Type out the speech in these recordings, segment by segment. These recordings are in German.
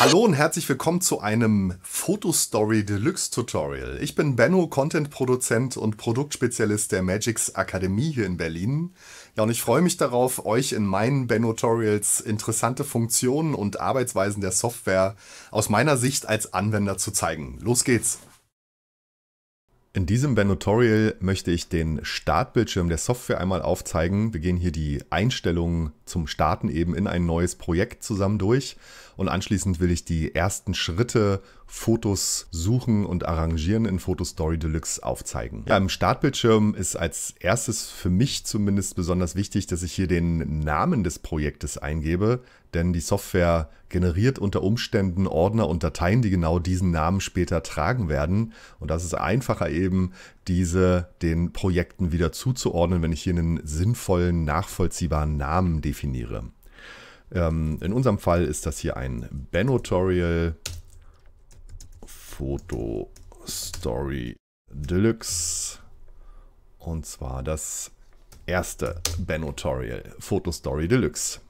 Hallo und herzlich willkommen zu einem Fotostory Deluxe Tutorial. Ich bin Benno, Content-Produzent und Produktspezialist der Magix Akademie hier in Berlin. Ja, und ich freue mich darauf, euch in meinen Benno-Tutorials interessante Funktionen und Arbeitsweisen der Software aus meiner Sicht als Anwender zu zeigen. Los geht's! In diesem ben tutorial möchte ich den Startbildschirm der Software einmal aufzeigen. Wir gehen hier die Einstellungen zum Starten eben in ein neues Projekt zusammen durch und anschließend will ich die ersten Schritte Fotos suchen und arrangieren in Photostory Deluxe aufzeigen. Ja, Im Startbildschirm ist als erstes für mich zumindest besonders wichtig, dass ich hier den Namen des Projektes eingebe, denn die Software generiert unter Umständen Ordner und Dateien, die genau diesen Namen später tragen werden. Und das ist einfacher eben, diese den Projekten wieder zuzuordnen, wenn ich hier einen sinnvollen, nachvollziehbaren Namen definiere. Ähm, in unserem Fall ist das hier ein Benotorial Foto Story Deluxe. Und zwar das erste Benotorial Foto Story Deluxe.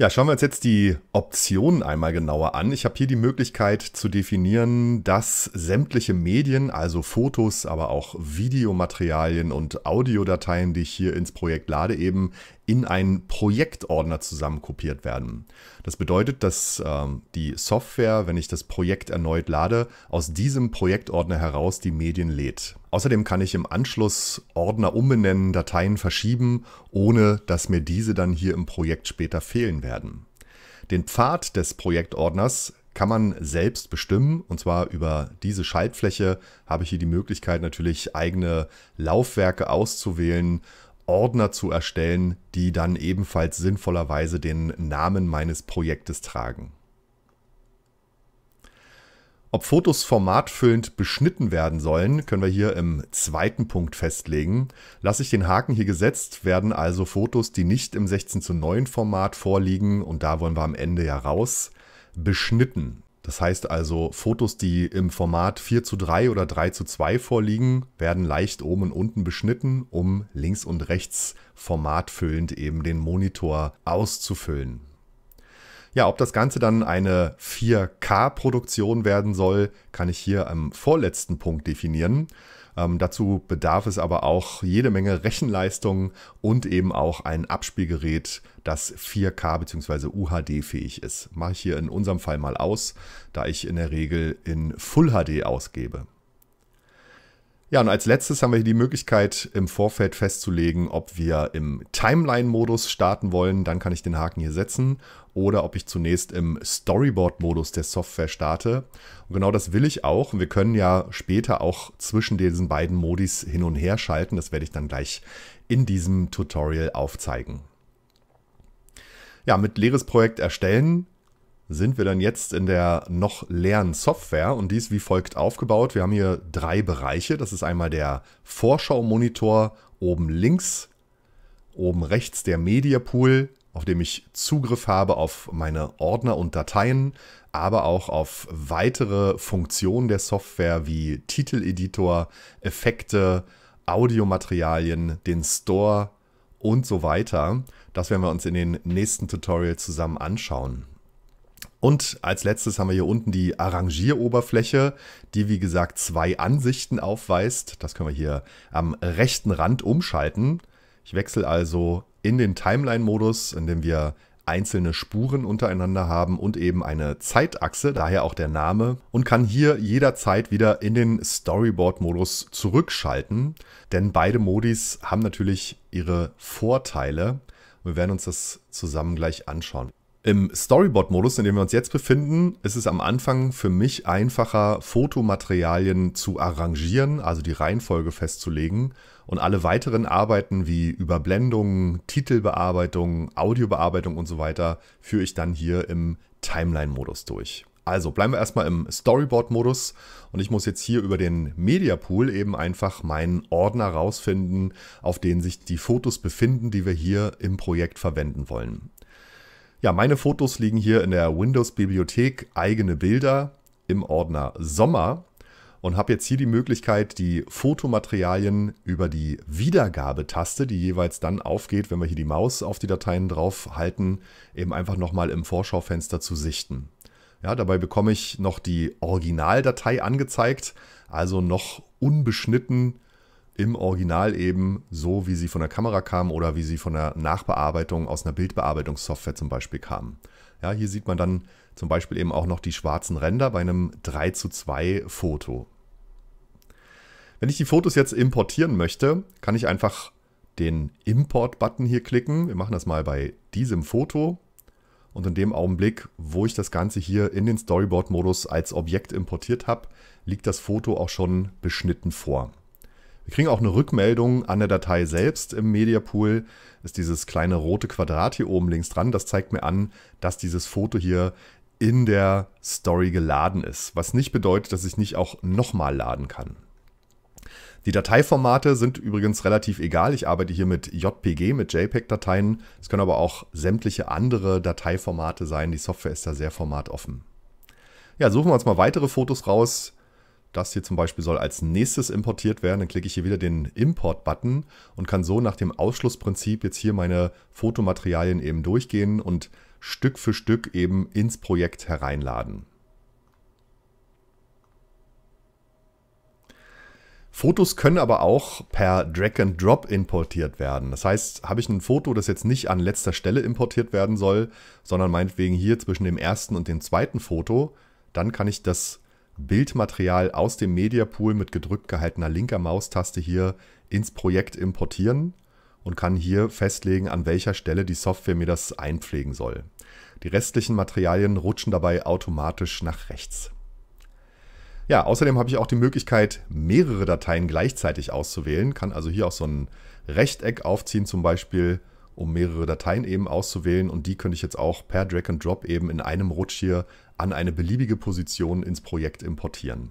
Ja, schauen wir uns jetzt die Optionen einmal genauer an. Ich habe hier die Möglichkeit zu definieren, dass sämtliche Medien, also Fotos, aber auch Videomaterialien und Audiodateien, die ich hier ins Projekt lade, eben in einen Projektordner zusammenkopiert werden. Das bedeutet, dass ähm, die Software, wenn ich das Projekt erneut lade, aus diesem Projektordner heraus die Medien lädt. Außerdem kann ich im Anschluss Ordner umbenennen, Dateien verschieben, ohne dass mir diese dann hier im Projekt später fehlen werden. Den Pfad des Projektordners kann man selbst bestimmen. Und zwar über diese Schaltfläche habe ich hier die Möglichkeit, natürlich eigene Laufwerke auszuwählen Ordner zu erstellen, die dann ebenfalls sinnvollerweise den Namen meines Projektes tragen. Ob Fotos formatfüllend beschnitten werden sollen, können wir hier im zweiten Punkt festlegen. Lasse ich den Haken hier gesetzt, werden also Fotos, die nicht im 16 zu 9 Format vorliegen, und da wollen wir am Ende ja raus, beschnitten. Das heißt also, Fotos, die im Format 4 zu 3 oder 3 zu 2 vorliegen, werden leicht oben und unten beschnitten, um links und rechts formatfüllend eben den Monitor auszufüllen. Ja, ob das Ganze dann eine 4K-Produktion werden soll, kann ich hier am vorletzten Punkt definieren. Ähm, dazu bedarf es aber auch jede Menge Rechenleistung und eben auch ein Abspielgerät, das 4K bzw. UHD fähig ist. Mache ich hier in unserem Fall mal aus, da ich in der Regel in Full HD ausgebe. Ja, und als letztes haben wir hier die Möglichkeit, im Vorfeld festzulegen, ob wir im Timeline-Modus starten wollen. Dann kann ich den Haken hier setzen. Oder ob ich zunächst im Storyboard-Modus der Software starte. Und genau das will ich auch. wir können ja später auch zwischen diesen beiden Modis hin und her schalten. Das werde ich dann gleich in diesem Tutorial aufzeigen. Ja, mit leeres Projekt erstellen sind wir dann jetzt in der noch leeren Software und die ist wie folgt aufgebaut. Wir haben hier drei Bereiche. Das ist einmal der Vorschau-Monitor oben links, oben rechts der Media Pool, auf dem ich Zugriff habe auf meine Ordner und Dateien, aber auch auf weitere Funktionen der Software wie Titel-Editor, Effekte, Audiomaterialien, den Store und so weiter. Das werden wir uns in den nächsten Tutorials zusammen anschauen. Und als letztes haben wir hier unten die Arrangieroberfläche, die wie gesagt zwei Ansichten aufweist. Das können wir hier am rechten Rand umschalten. Ich wechsle also in den Timeline-Modus, in dem wir einzelne Spuren untereinander haben und eben eine Zeitachse, daher auch der Name, und kann hier jederzeit wieder in den Storyboard-Modus zurückschalten, denn beide Modis haben natürlich ihre Vorteile. Wir werden uns das zusammen gleich anschauen. Im Storyboard-Modus, in dem wir uns jetzt befinden, ist es am Anfang für mich einfacher, Fotomaterialien zu arrangieren, also die Reihenfolge festzulegen und alle weiteren Arbeiten wie Überblendung, Titelbearbeitung, Audiobearbeitung und so weiter führe ich dann hier im Timeline-Modus durch. Also bleiben wir erstmal im Storyboard-Modus und ich muss jetzt hier über den Media Pool eben einfach meinen Ordner rausfinden, auf den sich die Fotos befinden, die wir hier im Projekt verwenden wollen. Ja, meine Fotos liegen hier in der Windows-Bibliothek eigene Bilder im Ordner Sommer und habe jetzt hier die Möglichkeit, die Fotomaterialien über die Wiedergabetaste, die jeweils dann aufgeht, wenn wir hier die Maus auf die Dateien drauf halten, eben einfach nochmal im Vorschaufenster zu sichten. Ja, dabei bekomme ich noch die Originaldatei angezeigt, also noch unbeschnitten im Original eben so, wie sie von der Kamera kamen oder wie sie von der Nachbearbeitung aus einer Bildbearbeitungssoftware zum Beispiel kamen. Ja, hier sieht man dann zum Beispiel eben auch noch die schwarzen Ränder bei einem 3 zu 2 Foto. Wenn ich die Fotos jetzt importieren möchte, kann ich einfach den Import-Button hier klicken. Wir machen das mal bei diesem Foto. Und in dem Augenblick, wo ich das Ganze hier in den Storyboard-Modus als Objekt importiert habe, liegt das Foto auch schon beschnitten vor. Wir kriegen auch eine Rückmeldung an der Datei selbst im Media Pool. Ist dieses kleine rote Quadrat hier oben links dran. Das zeigt mir an, dass dieses Foto hier in der Story geladen ist. Was nicht bedeutet, dass ich nicht auch nochmal laden kann. Die Dateiformate sind übrigens relativ egal. Ich arbeite hier mit JPG, mit JPEG-Dateien. Es können aber auch sämtliche andere Dateiformate sein. Die Software ist da sehr formatoffen. Ja, suchen wir uns mal weitere Fotos raus. Das hier zum Beispiel soll als nächstes importiert werden. Dann klicke ich hier wieder den Import-Button und kann so nach dem Ausschlussprinzip jetzt hier meine Fotomaterialien eben durchgehen und Stück für Stück eben ins Projekt hereinladen. Fotos können aber auch per Drag and Drop importiert werden. Das heißt, habe ich ein Foto, das jetzt nicht an letzter Stelle importiert werden soll, sondern meinetwegen hier zwischen dem ersten und dem zweiten Foto, dann kann ich das Bildmaterial aus dem Media Pool mit gedrückt gehaltener linker Maustaste hier ins Projekt importieren und kann hier festlegen, an welcher Stelle die Software mir das einpflegen soll. Die restlichen Materialien rutschen dabei automatisch nach rechts. Ja, außerdem habe ich auch die Möglichkeit, mehrere Dateien gleichzeitig auszuwählen, kann also hier auch so ein Rechteck aufziehen zum Beispiel, um mehrere Dateien eben auszuwählen und die könnte ich jetzt auch per Drag and Drop eben in einem Rutsch hier an eine beliebige Position ins Projekt importieren.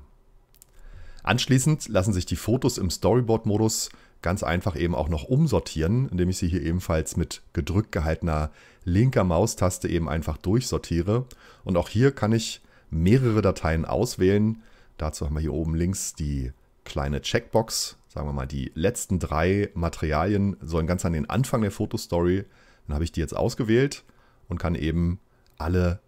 Anschließend lassen sich die Fotos im Storyboard-Modus ganz einfach eben auch noch umsortieren, indem ich sie hier ebenfalls mit gedrückt gehaltener linker Maustaste eben einfach durchsortiere. Und auch hier kann ich mehrere Dateien auswählen. Dazu haben wir hier oben links die kleine Checkbox. Sagen wir mal, die letzten drei Materialien sollen ganz an den Anfang der Fotostory. Dann habe ich die jetzt ausgewählt und kann eben alle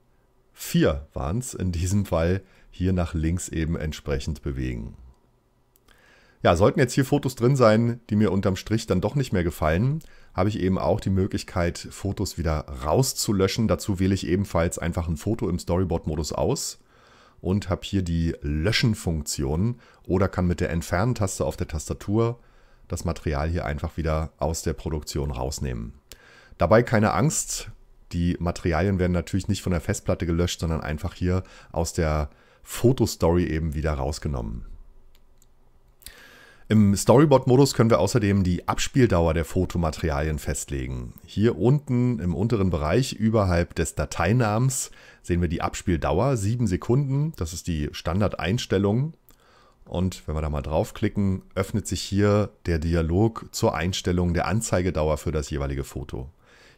vier waren es in diesem Fall, hier nach links eben entsprechend bewegen. Ja, sollten jetzt hier Fotos drin sein, die mir unterm Strich dann doch nicht mehr gefallen, habe ich eben auch die Möglichkeit, Fotos wieder rauszulöschen. Dazu wähle ich ebenfalls einfach ein Foto im Storyboard-Modus aus und habe hier die Löschen-Funktion oder kann mit der Entfernen-Taste auf der Tastatur das Material hier einfach wieder aus der Produktion rausnehmen. Dabei keine Angst, die Materialien werden natürlich nicht von der Festplatte gelöscht, sondern einfach hier aus der Fotostory eben wieder rausgenommen. Im Storyboard-Modus können wir außerdem die Abspieldauer der Fotomaterialien festlegen. Hier unten im unteren Bereich überhalb des Dateinamens sehen wir die Abspieldauer, 7 Sekunden. Das ist die Standardeinstellung. Und wenn wir da mal draufklicken, öffnet sich hier der Dialog zur Einstellung der Anzeigedauer für das jeweilige Foto.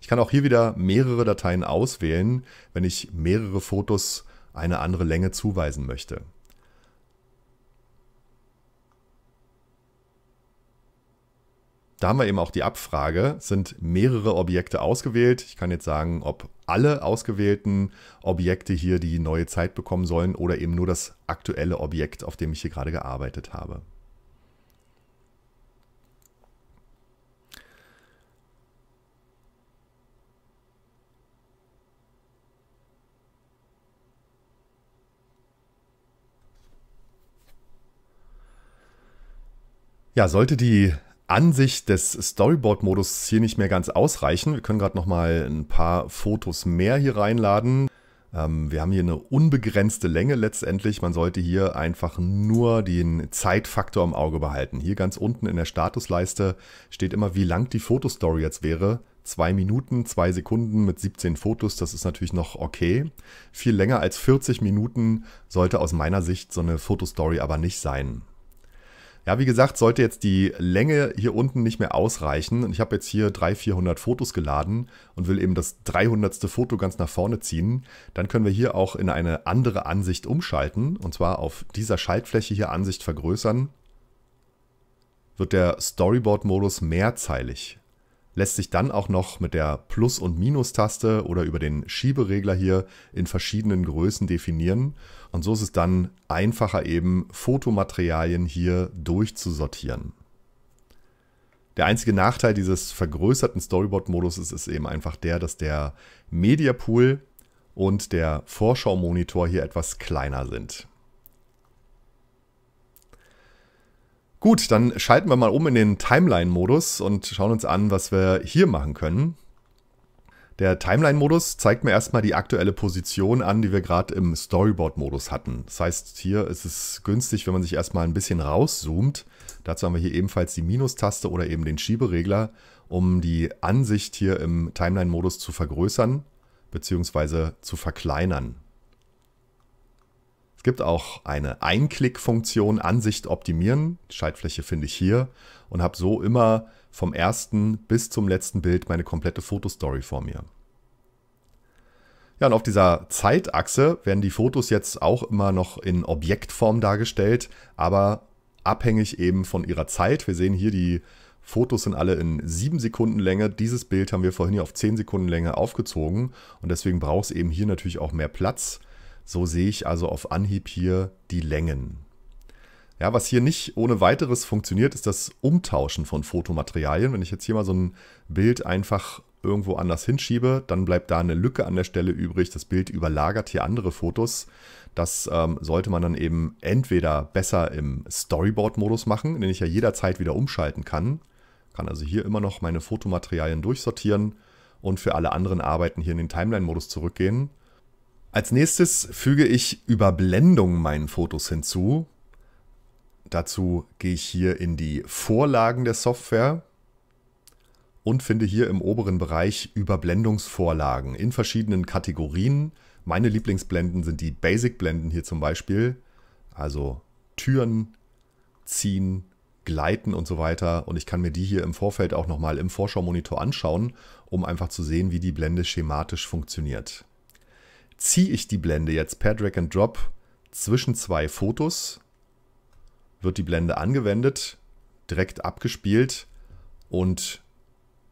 Ich kann auch hier wieder mehrere Dateien auswählen, wenn ich mehrere Fotos eine andere Länge zuweisen möchte. Da haben wir eben auch die Abfrage, sind mehrere Objekte ausgewählt. Ich kann jetzt sagen, ob alle ausgewählten Objekte hier die neue Zeit bekommen sollen oder eben nur das aktuelle Objekt, auf dem ich hier gerade gearbeitet habe. Ja, sollte die Ansicht des Storyboard-Modus hier nicht mehr ganz ausreichen, wir können gerade noch mal ein paar Fotos mehr hier reinladen. Ähm, wir haben hier eine unbegrenzte Länge letztendlich. Man sollte hier einfach nur den Zeitfaktor im Auge behalten. Hier ganz unten in der Statusleiste steht immer, wie lang die Fotostory jetzt wäre. Zwei Minuten, zwei Sekunden mit 17 Fotos, das ist natürlich noch okay. Viel länger als 40 Minuten sollte aus meiner Sicht so eine Fotostory aber nicht sein. Ja, wie gesagt, sollte jetzt die Länge hier unten nicht mehr ausreichen. Und ich habe jetzt hier 300, 400 Fotos geladen und will eben das 300. Foto ganz nach vorne ziehen. Dann können wir hier auch in eine andere Ansicht umschalten. Und zwar auf dieser Schaltfläche hier Ansicht vergrößern. Wird der Storyboard-Modus mehrzeilig lässt sich dann auch noch mit der Plus- und Minus-Taste oder über den Schieberegler hier in verschiedenen Größen definieren. Und so ist es dann einfacher eben, Fotomaterialien hier durchzusortieren. Der einzige Nachteil dieses vergrößerten Storyboard-Modus ist, ist eben einfach der, dass der Media Pool und der Vorschau-Monitor hier etwas kleiner sind. Gut, dann schalten wir mal um in den Timeline-Modus und schauen uns an, was wir hier machen können. Der Timeline-Modus zeigt mir erstmal die aktuelle Position an, die wir gerade im Storyboard-Modus hatten. Das heißt, hier ist es günstig, wenn man sich erstmal ein bisschen rauszoomt. Dazu haben wir hier ebenfalls die Minustaste oder eben den Schieberegler, um die Ansicht hier im Timeline-Modus zu vergrößern bzw. zu verkleinern. Gibt auch eine Einklick-Funktion Ansicht optimieren. Die Schaltfläche finde ich hier und habe so immer vom ersten bis zum letzten Bild meine komplette Fotostory vor mir. Ja, und auf dieser Zeitachse werden die Fotos jetzt auch immer noch in Objektform dargestellt, aber abhängig eben von ihrer Zeit. Wir sehen hier, die Fotos sind alle in 7 Sekunden Länge. Dieses Bild haben wir vorhin hier auf 10 Sekunden Länge aufgezogen und deswegen braucht es eben hier natürlich auch mehr Platz. So sehe ich also auf Anhieb hier die Längen. Ja, was hier nicht ohne weiteres funktioniert, ist das Umtauschen von Fotomaterialien. Wenn ich jetzt hier mal so ein Bild einfach irgendwo anders hinschiebe, dann bleibt da eine Lücke an der Stelle übrig. Das Bild überlagert hier andere Fotos. Das ähm, sollte man dann eben entweder besser im Storyboard-Modus machen, den ich ja jederzeit wieder umschalten kann. Kann also hier immer noch meine Fotomaterialien durchsortieren und für alle anderen Arbeiten hier in den Timeline-Modus zurückgehen. Als nächstes füge ich Überblendung meinen Fotos hinzu. Dazu gehe ich hier in die Vorlagen der Software und finde hier im oberen Bereich Überblendungsvorlagen in verschiedenen Kategorien. Meine Lieblingsblenden sind die Basic-Blenden hier zum Beispiel, also Türen, Ziehen, Gleiten und so weiter. Und ich kann mir die hier im Vorfeld auch nochmal im Vorschau-Monitor anschauen, um einfach zu sehen, wie die Blende schematisch funktioniert ziehe ich die Blende jetzt per Drag and Drop zwischen zwei Fotos, wird die Blende angewendet, direkt abgespielt und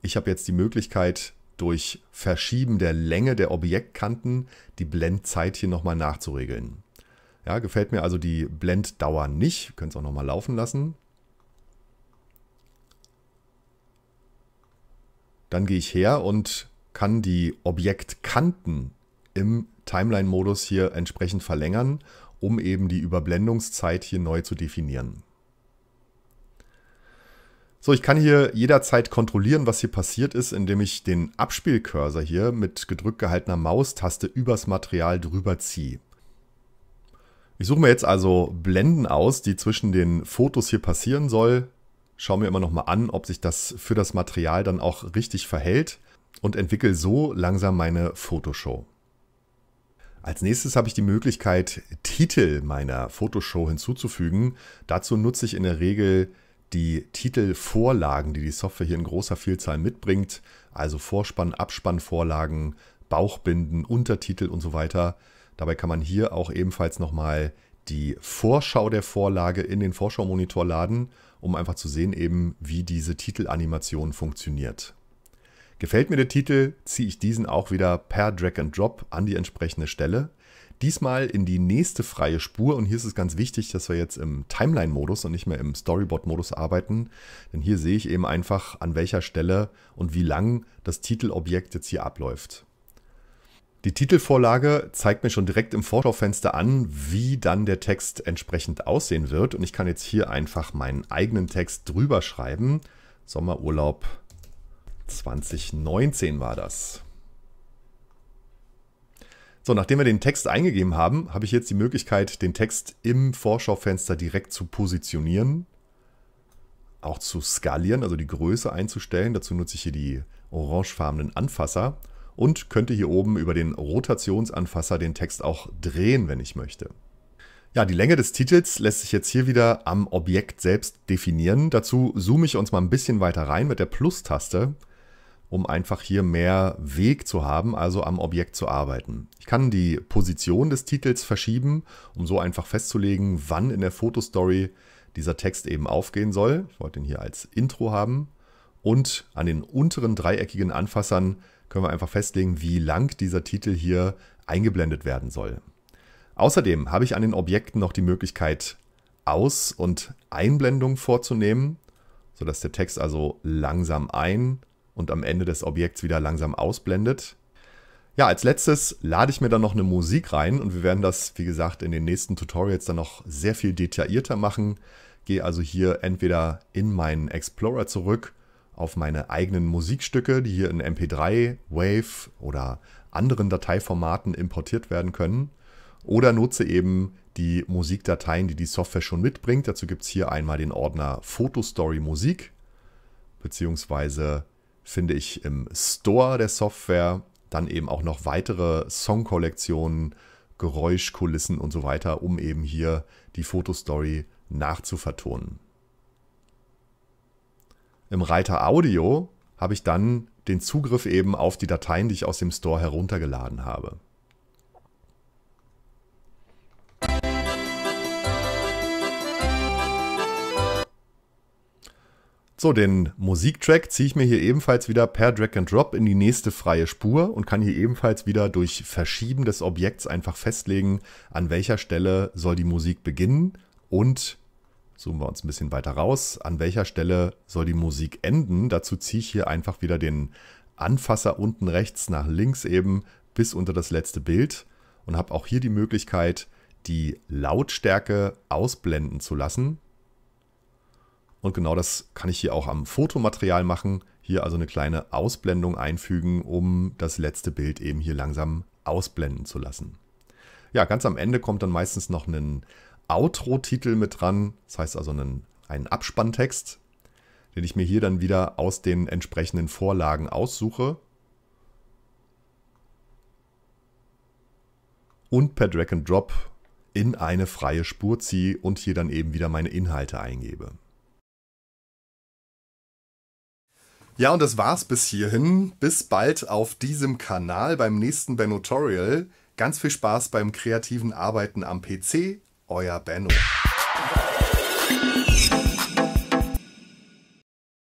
ich habe jetzt die Möglichkeit, durch Verschieben der Länge der Objektkanten die Blendzeit hier nochmal nachzuregeln. Ja, gefällt mir also die Blenddauer nicht. Könnt es auch nochmal laufen lassen. Dann gehe ich her und kann die Objektkanten im Timeline-Modus hier entsprechend verlängern, um eben die Überblendungszeit hier neu zu definieren. So, ich kann hier jederzeit kontrollieren, was hier passiert ist, indem ich den Abspielcursor hier mit gedrückt gehaltener Maustaste übers Material drüber ziehe. Ich suche mir jetzt also Blenden aus, die zwischen den Fotos hier passieren soll. Schaue mir immer nochmal an, ob sich das für das Material dann auch richtig verhält und entwickle so langsam meine Fotoshow. Als nächstes habe ich die Möglichkeit, Titel meiner Fotoshow hinzuzufügen. Dazu nutze ich in der Regel die Titelvorlagen, die die Software hier in großer Vielzahl mitbringt, also Vorspann, Abspannvorlagen, Bauchbinden, Untertitel und so weiter. Dabei kann man hier auch ebenfalls nochmal die Vorschau der Vorlage in den Vorschau-Monitor laden, um einfach zu sehen eben, wie diese Titelanimation funktioniert. Gefällt mir der Titel, ziehe ich diesen auch wieder per Drag and Drop an die entsprechende Stelle. Diesmal in die nächste freie Spur und hier ist es ganz wichtig, dass wir jetzt im Timeline-Modus und nicht mehr im Storyboard-Modus arbeiten, denn hier sehe ich eben einfach an welcher Stelle und wie lang das Titelobjekt jetzt hier abläuft. Die Titelvorlage zeigt mir schon direkt im Vorschaufenster an, wie dann der Text entsprechend aussehen wird und ich kann jetzt hier einfach meinen eigenen Text drüber schreiben. Sommerurlaub 2019 war das. So, nachdem wir den Text eingegeben haben, habe ich jetzt die Möglichkeit, den Text im Vorschaufenster direkt zu positionieren. Auch zu skalieren, also die Größe einzustellen. Dazu nutze ich hier die orangefarbenen Anfasser und könnte hier oben über den Rotationsanfasser den Text auch drehen, wenn ich möchte. Ja, die Länge des Titels lässt sich jetzt hier wieder am Objekt selbst definieren. Dazu zoome ich uns mal ein bisschen weiter rein mit der Plus-Taste um einfach hier mehr Weg zu haben, also am Objekt zu arbeiten. Ich kann die Position des Titels verschieben, um so einfach festzulegen, wann in der Fotostory dieser Text eben aufgehen soll. Ich wollte ihn hier als Intro haben. Und an den unteren dreieckigen Anfassern können wir einfach festlegen, wie lang dieser Titel hier eingeblendet werden soll. Außerdem habe ich an den Objekten noch die Möglichkeit, Aus- und Einblendung vorzunehmen, sodass der Text also langsam ein- und am Ende des Objekts wieder langsam ausblendet. Ja, als letztes lade ich mir dann noch eine Musik rein und wir werden das, wie gesagt, in den nächsten Tutorials dann noch sehr viel detaillierter machen. Gehe also hier entweder in meinen Explorer zurück auf meine eigenen Musikstücke, die hier in MP3, Wave oder anderen Dateiformaten importiert werden können. Oder nutze eben die Musikdateien, die die Software schon mitbringt. Dazu gibt es hier einmal den Ordner Photostory Musik beziehungsweise finde ich im Store der Software dann eben auch noch weitere Songkollektionen, Geräuschkulissen und so weiter, um eben hier die Fotostory nachzuvertonen. Im Reiter Audio habe ich dann den Zugriff eben auf die Dateien, die ich aus dem Store heruntergeladen habe. So, den Musiktrack ziehe ich mir hier ebenfalls wieder per Drag and Drop in die nächste freie Spur und kann hier ebenfalls wieder durch Verschieben des Objekts einfach festlegen, an welcher Stelle soll die Musik beginnen und zoomen wir uns ein bisschen weiter raus, an welcher Stelle soll die Musik enden. Dazu ziehe ich hier einfach wieder den Anfasser unten rechts nach links eben bis unter das letzte Bild und habe auch hier die Möglichkeit, die Lautstärke ausblenden zu lassen. Und genau das kann ich hier auch am Fotomaterial machen. Hier also eine kleine Ausblendung einfügen, um das letzte Bild eben hier langsam ausblenden zu lassen. Ja, ganz am Ende kommt dann meistens noch ein Outro-Titel mit dran. Das heißt also einen, einen Abspanntext, den ich mir hier dann wieder aus den entsprechenden Vorlagen aussuche. Und per Drag and Drop in eine freie Spur ziehe und hier dann eben wieder meine Inhalte eingebe. Ja, und das war's bis hierhin. Bis bald auf diesem Kanal beim nächsten Bennotorial. Ganz viel Spaß beim kreativen Arbeiten am PC. Euer Benno.